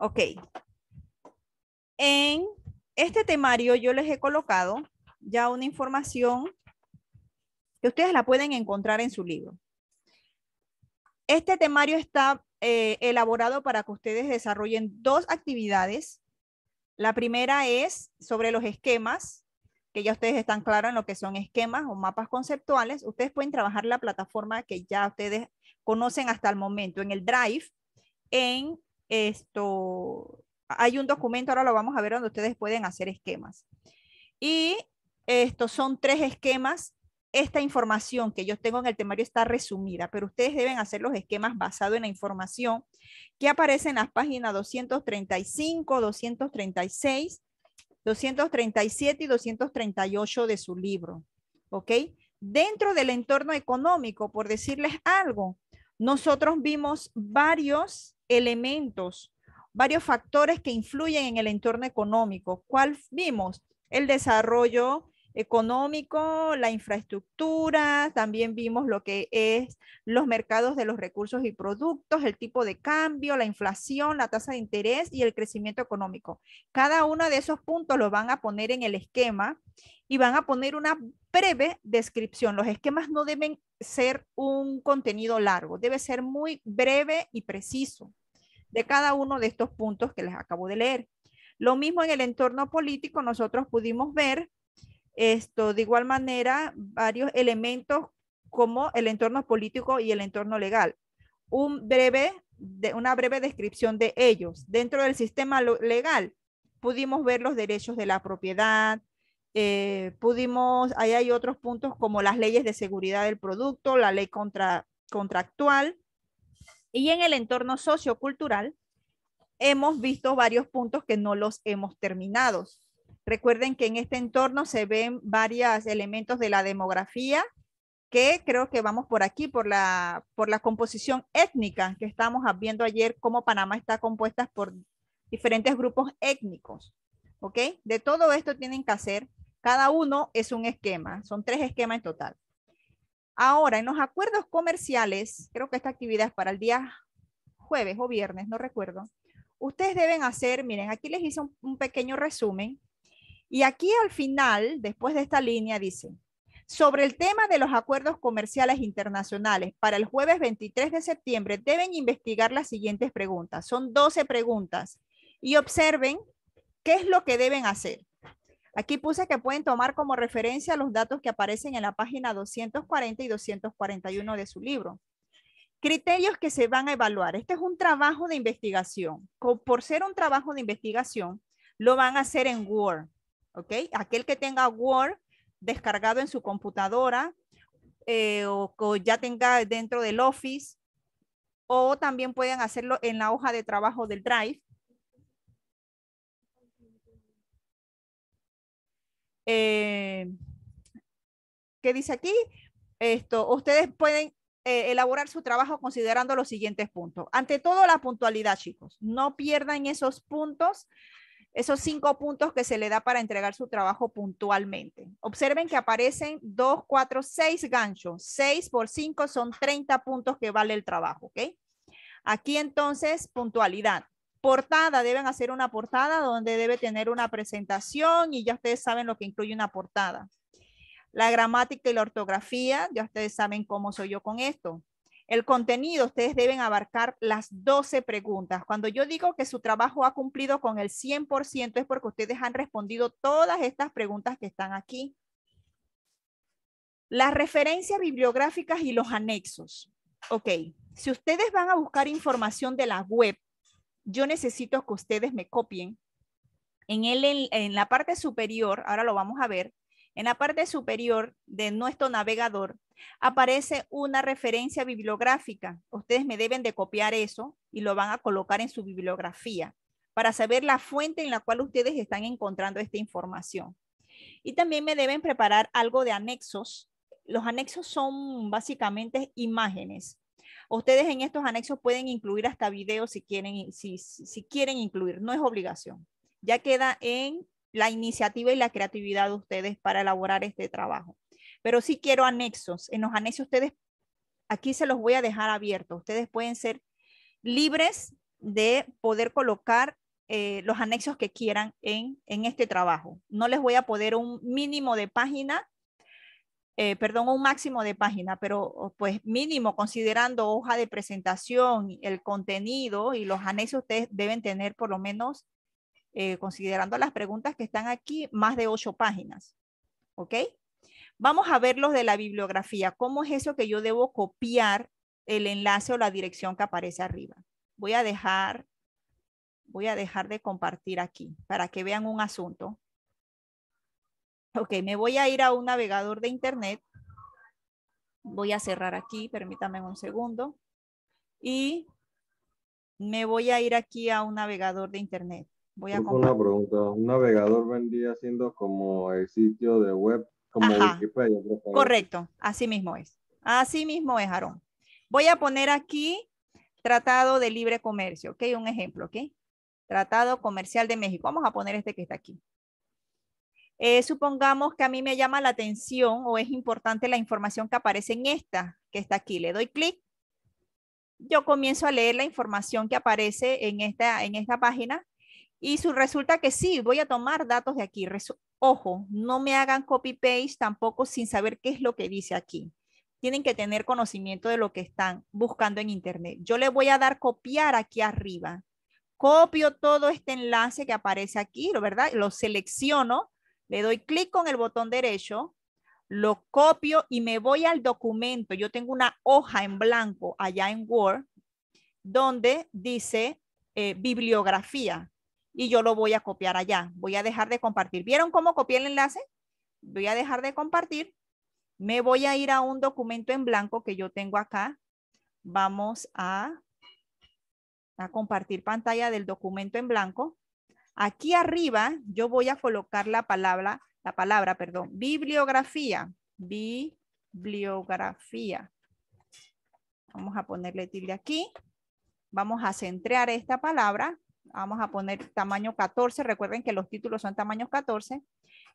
Ok. En este temario yo les he colocado ya una información que ustedes la pueden encontrar en su libro. Este temario está eh, elaborado para que ustedes desarrollen dos actividades. La primera es sobre los esquemas, que ya ustedes están claros en lo que son esquemas o mapas conceptuales. Ustedes pueden trabajar la plataforma que ya ustedes conocen hasta el momento en el Drive, en esto, hay un documento, ahora lo vamos a ver, donde ustedes pueden hacer esquemas. Y estos son tres esquemas. Esta información que yo tengo en el temario está resumida, pero ustedes deben hacer los esquemas basados en la información que aparece en las páginas 235, 236, 237 y 238 de su libro. ¿Ok? Dentro del entorno económico, por decirles algo, nosotros vimos varios elementos, varios factores que influyen en el entorno económico. ¿Cuál vimos? El desarrollo económico, la infraestructura, también vimos lo que es los mercados de los recursos y productos, el tipo de cambio, la inflación, la tasa de interés y el crecimiento económico. Cada uno de esos puntos lo van a poner en el esquema y van a poner una breve descripción. Los esquemas no deben ser un contenido largo, debe ser muy breve y preciso de cada uno de estos puntos que les acabo de leer. Lo mismo en el entorno político, nosotros pudimos ver esto de igual manera varios elementos como el entorno político y el entorno legal. Un breve, de, una breve descripción de ellos. Dentro del sistema legal pudimos ver los derechos de la propiedad, eh, pudimos, ahí hay otros puntos como las leyes de seguridad del producto, la ley contra, contractual y en el entorno sociocultural hemos visto varios puntos que no los hemos terminado. Recuerden que en este entorno se ven varios elementos de la demografía que creo que vamos por aquí, por la, por la composición étnica que estamos viendo ayer, cómo Panamá está compuesta por diferentes grupos étnicos. ¿Ok? De todo esto tienen que hacer cada uno es un esquema, son tres esquemas en total. Ahora, en los acuerdos comerciales, creo que esta actividad es para el día jueves o viernes, no recuerdo. Ustedes deben hacer, miren, aquí les hice un, pequeño resumen. Y aquí al final, después de esta línea, dice, sobre el tema de los acuerdos comerciales internacionales, para el jueves 23 de septiembre deben investigar las siguientes preguntas. Son 12 preguntas y observen qué es lo que deben hacer. Aquí puse que pueden tomar como referencia los datos que aparecen en la página 240 y 241 de su libro. Criterios que se van a evaluar. Este es un trabajo de investigación. Por ser un trabajo de investigación, lo van a hacer en Word. Okay, Aquel que tenga Word descargado en su computadora eh, o ya tenga dentro del Office o también pueden hacerlo en la hoja de trabajo del Drive Eh, ¿Qué dice aquí? Esto, ustedes pueden eh, elaborar su trabajo considerando los siguientes puntos. Ante todo, la puntualidad, chicos. No pierdan esos puntos, esos cinco puntos que se le da para entregar su trabajo puntualmente. Observen que aparecen dos, cuatro, seis ganchos. Seis por cinco son 30 puntos que vale el trabajo, ¿ok? Aquí entonces, puntualidad. Portada, deben hacer una portada donde debe tener una presentación y ya ustedes saben lo que incluye una portada. La gramática y la ortografía, ya ustedes saben cómo soy yo con esto. El contenido, ustedes deben abarcar las 12 preguntas. Cuando yo digo que su trabajo ha cumplido con el 100% es porque ustedes han respondido todas estas preguntas que están aquí. Las referencias bibliográficas y los anexos. Ok, si ustedes van a buscar información de la web, yo necesito que ustedes me copien. En, el, en, la parte superior, ahora lo vamos a ver, en la parte superior de nuestro navegador aparece una referencia bibliográfica. Ustedes me deben de copiar eso y lo van a colocar en su bibliografía para saber la fuente en la cual ustedes están encontrando esta información. Y también me deben preparar algo de anexos. Los anexos son básicamente imágenes Ustedes en estos anexos pueden incluir hasta videos si quieren, si, quieren incluir, no es obligación. Ya queda en la iniciativa y la creatividad de ustedes para elaborar este trabajo. Pero sí quiero anexos. En los anexos ustedes, aquí se los voy a dejar abiertos. Ustedes pueden ser libres de poder colocar eh, los anexos que quieran en, en este trabajo. No les voy a poner un mínimo de página eh, perdón, un máximo de página, pero pues mínimo considerando hoja de presentación, el contenido y los anexos, ustedes deben tener por lo menos, eh, considerando las preguntas que están aquí, más de ocho páginas. ¿Ok? Vamos a ver los de la bibliografía. ¿Cómo es eso que yo debo copiar el enlace o la dirección que aparece arriba? Voy a dejar, voy a dejar de compartir aquí para que vean un asunto. Ok, me voy a ir a un navegador de internet. Voy a cerrar aquí, permítame un segundo. Y me voy a ir aquí a un navegador de internet. Voy a Una pregunta, un navegador vendía siendo como el sitio de web, como Correcto, así mismo es. Así mismo es, Aarón. Voy a poner aquí Tratado de Libre Comercio, ¿ok? Un ejemplo, ¿ok? Tratado Comercial de México. Vamos a poner este que está aquí. Eh, supongamos que a mí me llama la atención o es importante la información que aparece en esta, que está aquí. Le doy clic. Yo comienzo a leer la información que aparece en esta, en esta página y resulta que sí, voy a tomar datos de aquí. Ojo, no me hagan copy-paste tampoco sin saber qué es lo que dice aquí. Tienen que tener conocimiento de lo que están buscando en Internet. Yo le voy a dar copiar aquí arriba. Copio todo este enlace que aparece aquí, ¿verdad? Lo selecciono le doy clic con el botón derecho, lo copio y me voy al documento. Yo tengo una hoja en blanco allá en Word donde dice eh, bibliografía y yo lo voy a copiar allá. Voy a dejar de compartir. ¿Vieron cómo copié el enlace? Voy a dejar de compartir. Me voy a ir a un documento en blanco que yo tengo acá. Vamos a compartir pantalla del documento en blanco. Aquí arriba yo voy a colocar la palabra, la palabra, perdón, bibliografía, bibliografía. Vamos a ponerle tilde aquí. Vamos a centrar esta palabra. Vamos a poner tamaño 14. Recuerden que los títulos son tamaños 14.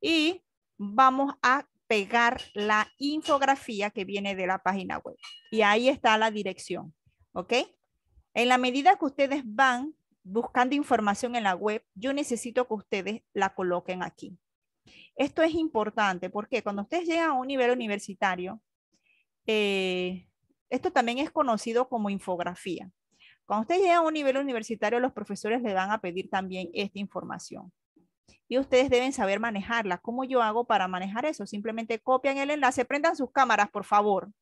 Y vamos a pegar la infografía que viene de la página web. Y ahí está la dirección. ¿Ok? En la medida que ustedes van buscando información en la web, yo necesito que ustedes la coloquen aquí. Esto es importante porque cuando ustedes llegan a un nivel universitario, eh, esto también es conocido como infografía. Cuando ustedes llegan a un nivel universitario, los profesores le van a pedir también esta información. Y ustedes deben saber manejarla. ¿Cómo yo hago para manejar eso? Simplemente copian el enlace, prendan sus cámaras, por favor.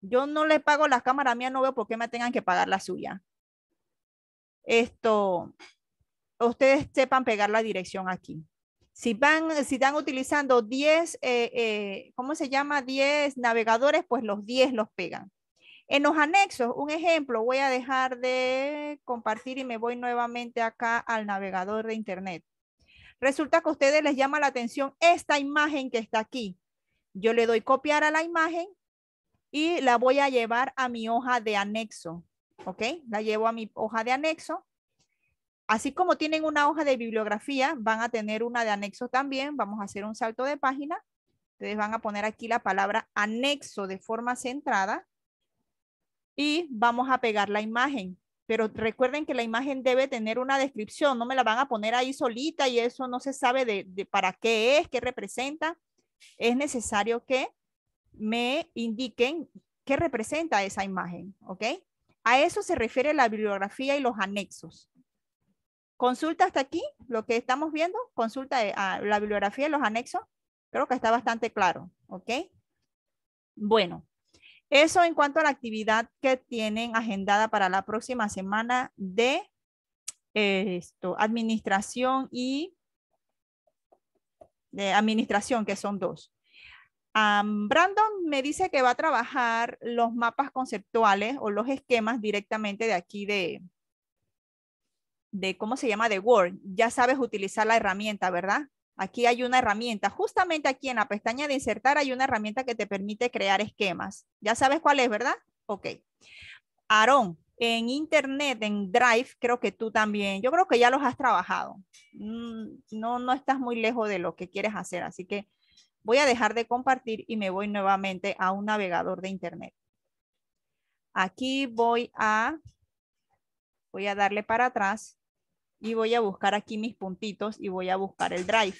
Yo no le pago las cámaras mías, no veo por qué me tengan que pagar la suya esto, ustedes sepan pegar la dirección aquí. Si van, si están utilizando 10, eh, eh, ¿cómo se llama? 10 navegadores, pues los 10 los pegan. En los anexos, un ejemplo, voy a dejar de compartir y me voy nuevamente acá al navegador de internet. Resulta que a ustedes les llama la atención esta imagen que está aquí. Yo le doy copiar a la imagen y la voy a llevar a mi hoja de anexo. ¿ok? La llevo a mi hoja de anexo. Así como tienen una hoja de bibliografía, van a tener una de anexo también. Vamos a hacer un salto de página. Ustedes van a poner aquí la palabra anexo de forma centrada y vamos a pegar la imagen. Pero recuerden que la imagen debe tener una descripción, no me la van a poner ahí solita y eso no se sabe de, para qué es, qué representa. Es necesario que me indiquen qué representa esa imagen, ¿ok? A eso se refiere la bibliografía y los anexos. Consulta hasta aquí lo que estamos viendo. Consulta eh, a la bibliografía y los anexos. Creo que está bastante claro. ¿Ok? Bueno, eso en cuanto a la actividad que tienen agendada para la próxima semana de eh, esto, administración y de administración, que son dos. Brandon me dice que va a trabajar los mapas conceptuales o los esquemas directamente de aquí de, de ¿cómo se llama? De Word. Ya sabes utilizar la herramienta, ¿verdad? Aquí hay una herramienta, justamente aquí en la pestaña de insertar hay una herramienta que te permite crear esquemas. Ya sabes cuál es, ¿verdad? Ok. Aarón, en internet, en Drive, creo que tú también, yo creo que ya los has trabajado. Mm, no, no estás muy lejos de lo que quieres hacer, así que Voy a dejar de compartir y me voy nuevamente a un navegador de internet. Aquí voy a, voy a darle para atrás y voy a buscar aquí mis puntitos y voy a buscar el Drive.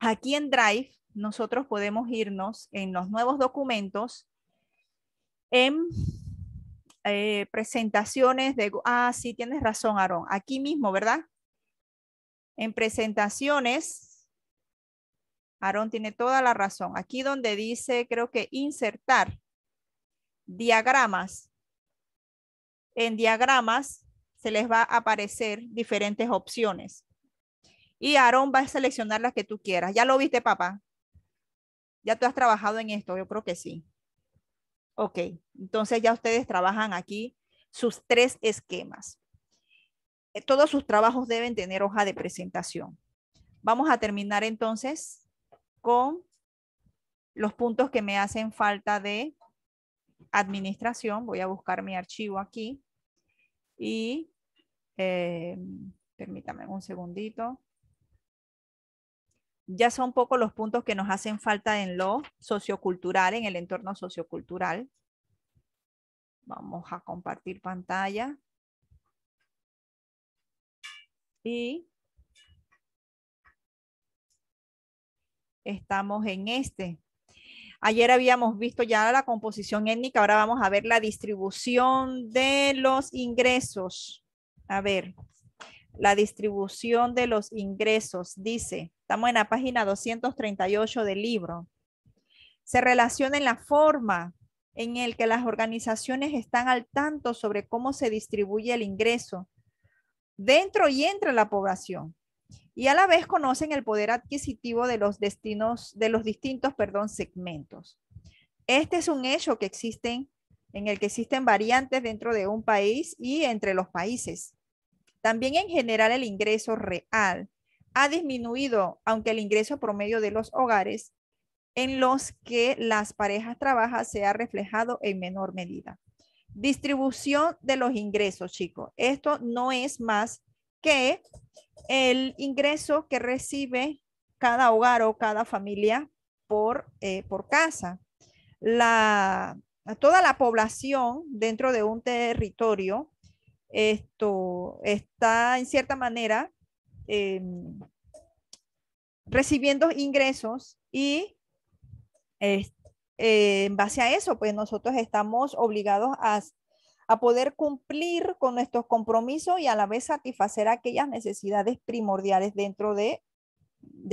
Aquí en Drive nosotros podemos irnos en los nuevos documentos, en eh, presentaciones de... Ah, sí, tienes razón, Aaron. Aquí mismo, ¿verdad? En presentaciones Aarón tiene toda la razón. Aquí donde dice, creo que insertar diagramas. En diagramas se les va a aparecer diferentes opciones. Y Aarón va a seleccionar las que tú quieras. ¿Ya lo viste, papá? ¿Ya tú has trabajado en esto? Yo creo que sí. Ok, entonces ya ustedes trabajan aquí sus tres esquemas. Eh, todos sus trabajos deben tener hoja de presentación. Vamos a terminar entonces con los puntos que me hacen falta de administración. Voy a buscar mi archivo aquí y eh, permítame un segundito. Ya son poco los puntos que nos hacen falta en lo sociocultural, en el entorno sociocultural. Vamos a compartir pantalla. Y estamos en este. Ayer habíamos visto ya la composición étnica, ahora vamos a ver la distribución de los ingresos. A ver, la distribución de los ingresos, dice, estamos en la página 238 del libro. Se relaciona en la forma en el que las organizaciones están al tanto sobre cómo se distribuye el ingreso dentro y entre la población y a la vez conocen el poder adquisitivo de los destinos de los distintos, perdón, segmentos. Este es un hecho que existen en el que existen variantes dentro de un país y entre los países. También en general el ingreso real ha disminuido, aunque el ingreso promedio de los hogares en los que las parejas trabajan se ha reflejado en menor medida. Distribución de los ingresos, chicos. Esto no es más que el ingreso que recibe cada hogar o cada familia por, eh, por casa. La, toda la población dentro de un territorio esto está en cierta manera em, recibiendo ingresos y eh, en base a eso, pues nosotros estamos obligados a a poder cumplir con nuestros compromisos y a la vez satisfacer aquellas necesidades primordiales dentro de,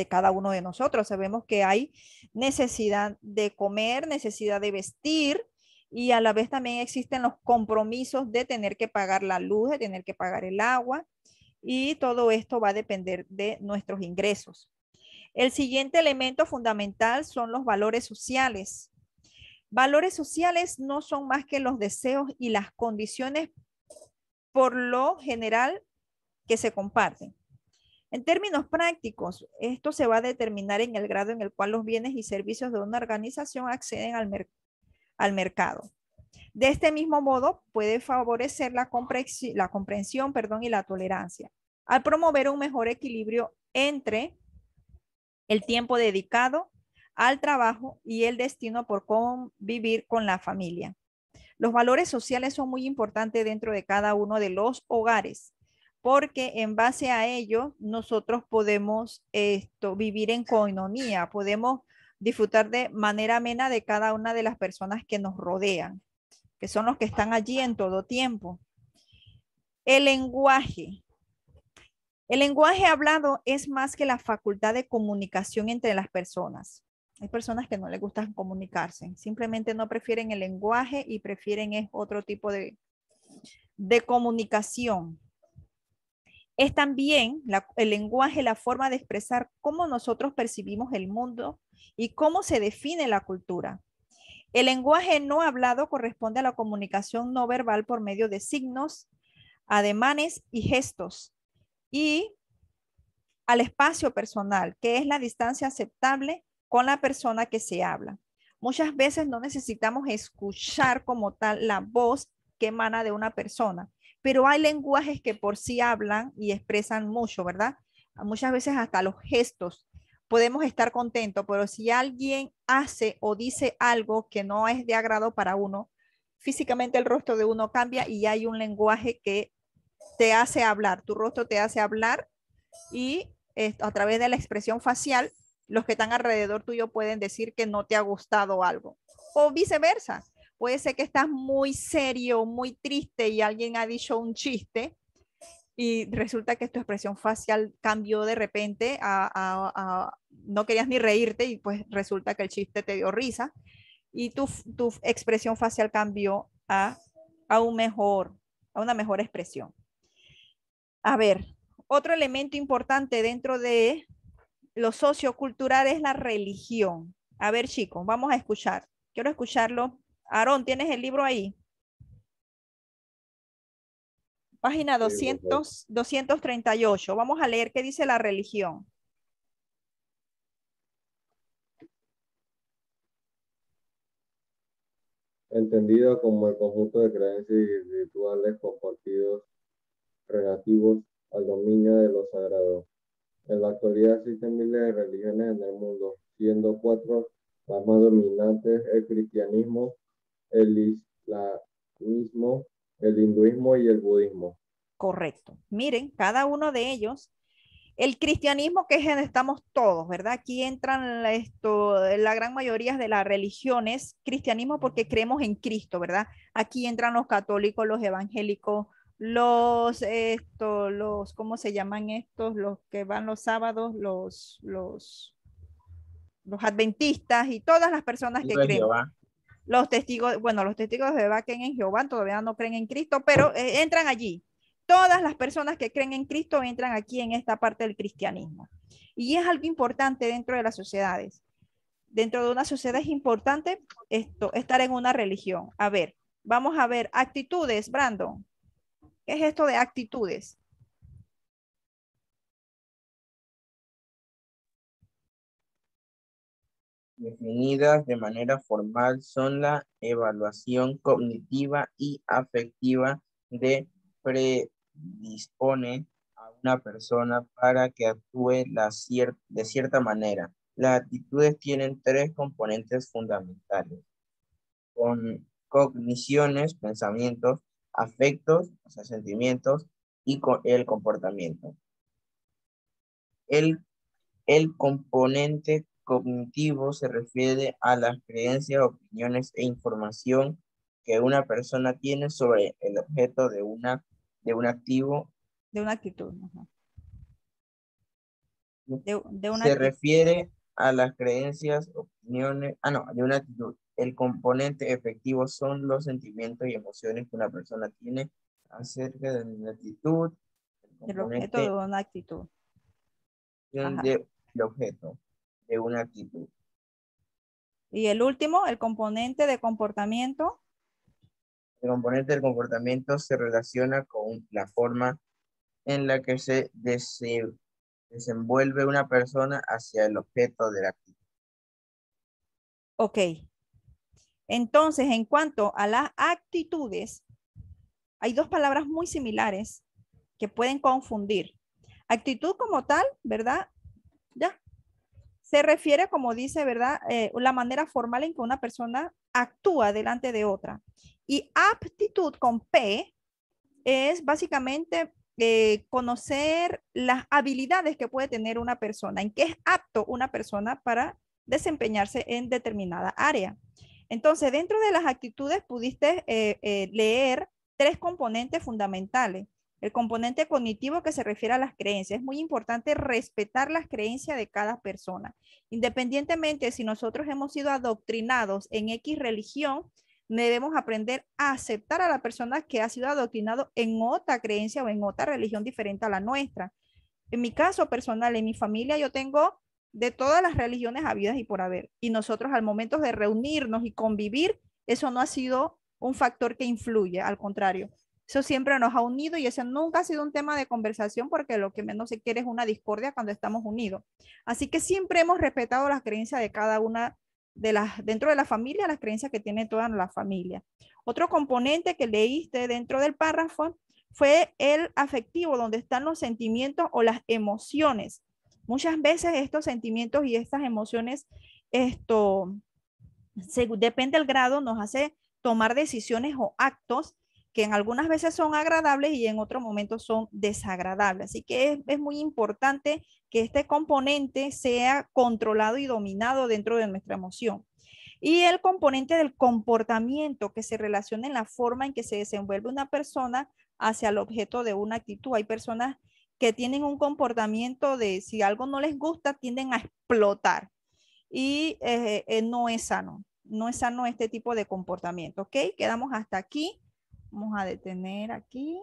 cada uno de nosotros. Sabemos que hay necesidad de comer, necesidad de vestir, y a la vez también existen los compromisos de tener que pagar la luz, de tener que pagar el agua y todo esto va a depender de nuestros ingresos. El siguiente elemento fundamental son los valores sociales. Valores sociales no son más que los deseos y las condiciones por lo general que se comparten. En términos prácticos, esto se va a determinar en el grado en el cual los bienes y servicios de una organización acceden al, mercado. De este mismo modo, puede favorecer la, comprensión, la comprensión perdón, y la tolerancia, al promover un mejor equilibrio entre el tiempo dedicado al trabajo y el destino por convivir con la familia. Los valores sociales son muy importantes dentro de cada uno de los hogares, porque en base a ello nosotros podemos vivir en economía, podemos disfrutar de manera amena de cada una de las personas que nos rodean, que son los que están allí en todo tiempo. El lenguaje. El lenguaje hablado es más que la facultad de comunicación entre las personas. Hay personas que no les gusta comunicarse, simplemente no prefieren el lenguaje y prefieren es otro tipo de, comunicación. Es también el lenguaje la forma de expresar cómo nosotros percibimos el mundo y cómo se define la cultura. El lenguaje no hablado corresponde a la comunicación no verbal por medio de signos, ademanes y gestos y al espacio personal, que es la distancia aceptable con la persona que se habla. Muchas veces no necesitamos escuchar como tal la voz que emana de una persona, pero hay lenguajes que por sí hablan y expresan mucho, ¿verdad? Muchas veces hasta los gestos podemos estar contentos, pero si alguien hace o dice algo que no es de agrado para uno, físicamente el rostro de uno cambia y hay un lenguaje que te hace hablar, tu rostro te hace hablar y eh, a través de la expresión facial los que están alrededor tuyo pueden decir que no te ha gustado algo. O viceversa, puede ser que estás muy serio, muy triste y alguien ha dicho un chiste y resulta que tu expresión facial cambió de repente a, no querías ni reírte y pues resulta que el chiste te dio risa y tu, expresión facial cambió a un mejor, a una mejor expresión. A ver, otro elemento importante dentro de lo sociocultural es la religión. A ver, chicos, vamos a escuchar. Quiero escucharlo. Aarón, ¿tienes el libro ahí? Página 200, 238. Vamos a leer qué dice la religión. Entendida como el conjunto de creencias y rituales compartidos relativos al dominio de lo sagrado, en la actualidad existen miles de religiones en el mundo, siendo cuatro las más dominantes el cristianismo, el islamismo, el hinduismo y el budismo. Correcto. Miren, cada uno de ellos, el cristianismo que es donde estamos todos, ¿verdad? Aquí entran esto, la gran mayoría de las religiones, cristianismo porque creemos en Cristo, ¿verdad? Aquí entran los católicos, los evangélicos, los esto, los, ¿cómo se llaman estos? Los que van los sábados, los, los, los adventistas y todas las personas que creen. Los testigos, bueno, los testigos de Jehová en Jehová, todavía no creen en Cristo, pero eh, entran allí. Todas las personas que creen en Cristo entran aquí en esta parte del cristianismo. Y es algo importante dentro de las sociedades. Dentro de una sociedad es importante esto, estar en una religión. A ver, vamos a ver actitudes, Brandon. ¿Qué es esto de actitudes? definidas de manera formal son la evaluación cognitiva y afectiva de predispone a una persona para que actúe de cierta manera. Las actitudes tienen tres componentes fundamentales. Con cogniciones, pensamientos, afectos, o sea, sentimientos, y el comportamiento. El, el componente cognitivo se refiere a las creencias, opiniones e información que una persona tiene sobre el objeto de, una, de un activo. De una actitud. se refiere a las creencias, opiniones, ah, no, de una actitud. El componente efectivo son los sentimientos y emociones que una persona tiene acerca de una actitud. El, objeto de una actitud. el objeto de una actitud. Y el último, el componente de comportamiento. El componente del comportamiento se relaciona con la forma en la que se desenvuelve una persona hacia el objeto de la actitud. Ok, entonces, en cuanto a las actitudes, hay dos palabras muy similares que pueden confundir. Actitud como tal, ¿verdad? Ya. Se refiere, como dice, ¿verdad? Eh, la manera formal en que una persona actúa delante de otra. Y aptitud con P es básicamente eh, conocer las habilidades que puede tener una persona, en qué es apto una persona para desempeñarse en determinada área. Entonces, dentro de las actitudes pudiste eh, eh, leer tres componentes fundamentales. El componente cognitivo que se refiere a las creencias. Es muy importante respetar las creencias de cada persona. Independientemente si nosotros hemos sido adoctrinados en X religión, debemos aprender a aceptar a la persona que ha sido adoctrinado en otra creencia o en otra religión diferente a la nuestra. En mi caso personal, en mi familia, yo tengo de todas las religiones habidas y por haber. Y nosotros al momento de reunirnos y convivir, eso no ha sido un factor que influye, al contrario. Eso siempre nos ha unido y eso nunca ha sido un tema de conversación porque lo que menos se quiere es una discordia cuando estamos unidos. Así que siempre hemos respetado las creencias de cada una de las, dentro de la familia, las creencias que tiene toda la familia. Otro componente que leíste dentro del párrafo fue el afectivo, donde están los sentimientos o las emociones Muchas veces estos sentimientos y estas emociones, esto, depende del grado, nos hace tomar decisiones o actos que en algunas veces son agradables y en otros momentos son desagradables. Así que es, es, muy importante que este componente sea controlado y dominado dentro de nuestra emoción. Y el componente del comportamiento que se relaciona en la forma en que se desenvuelve una persona hacia el objeto de una actitud. Hay personas que tienen un comportamiento de si algo no les gusta, tienden a explotar. Y eh, eh, no es sano, no es sano este tipo de comportamiento, ¿ok? Quedamos hasta aquí. Vamos a detener aquí.